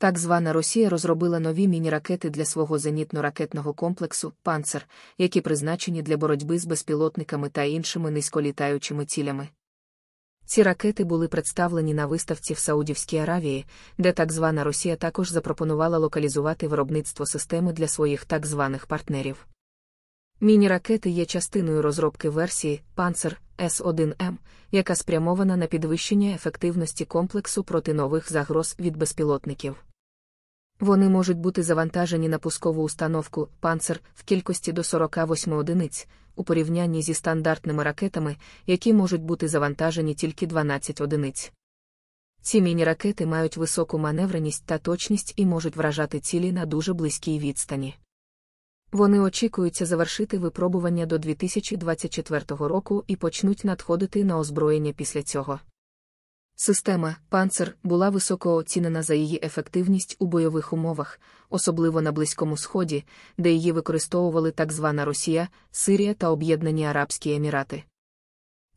Так звана Росія розробила нові міні-ракети для свого зенітно-ракетного комплексу панцер, які призначені для боротьби з безпілотниками та іншими низьколітаючими цілями. Ці ракети були представлені на виставці в Саудівській Аравії, де так звана Росія також запропонувала локалізувати виробництво системи для своїх так званих партнерів. Міні-ракети є частиною розробки версії панцер С1М, яка спрямована на підвищення ефективності комплексу проти нових загроз від безпілотників. Вони можуть бути завантажені на пускову установку панцер в кількості до 48 одиниць у порівнянні зі стандартними ракетами, які можуть бути завантажені тільки 12 одиниць. Ці міні-ракети мають високу маневреність та точність і можуть вражати цілі на дуже близькій відстані. Вони очікуються завершити випробування до 2024 року і почнуть надходити на озброєння після цього. Система панцер була високо оцінена за її ефективність у бойових умовах, особливо на Близькому Сході, де її використовували так звана Росія, Сирія та Об'єднані Арабські Емірати.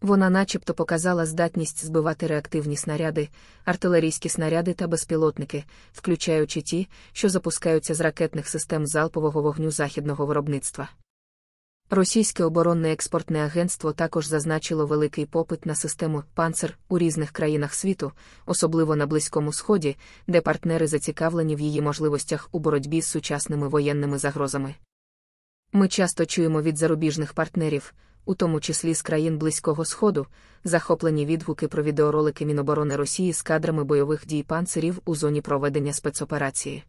Вона начебто показала здатність збивати реактивні снаряди, артилерійські снаряди та безпілотники, включаючи ті, що запускаються з ракетних систем залпового вогню західного виробництва. Російське оборонне експортне агентство також зазначило великий попит на систему панцер у різних країнах світу, особливо на Близькому Сході, де партнери зацікавлені в її можливостях у боротьбі з сучасними воєнними загрозами. Ми часто чуємо від зарубіжних партнерів, у тому числі з країн Близького Сходу, захоплені відгуки про відеоролики Міноборони Росії з кадрами бойових дій панцирів у зоні проведення спецоперації.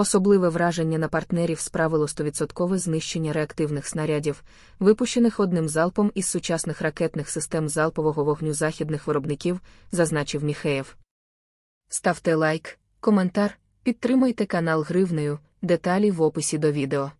Особливе враження на партнерів справило стовідсоткове знищення реактивних снарядів, випущених одним залпом із сучасних ракетних систем залпового вогню західних виробників, зазначив Міхеєв. Ставте лайк, коментар, підтримайте канал гривнею, деталі в описі до відео.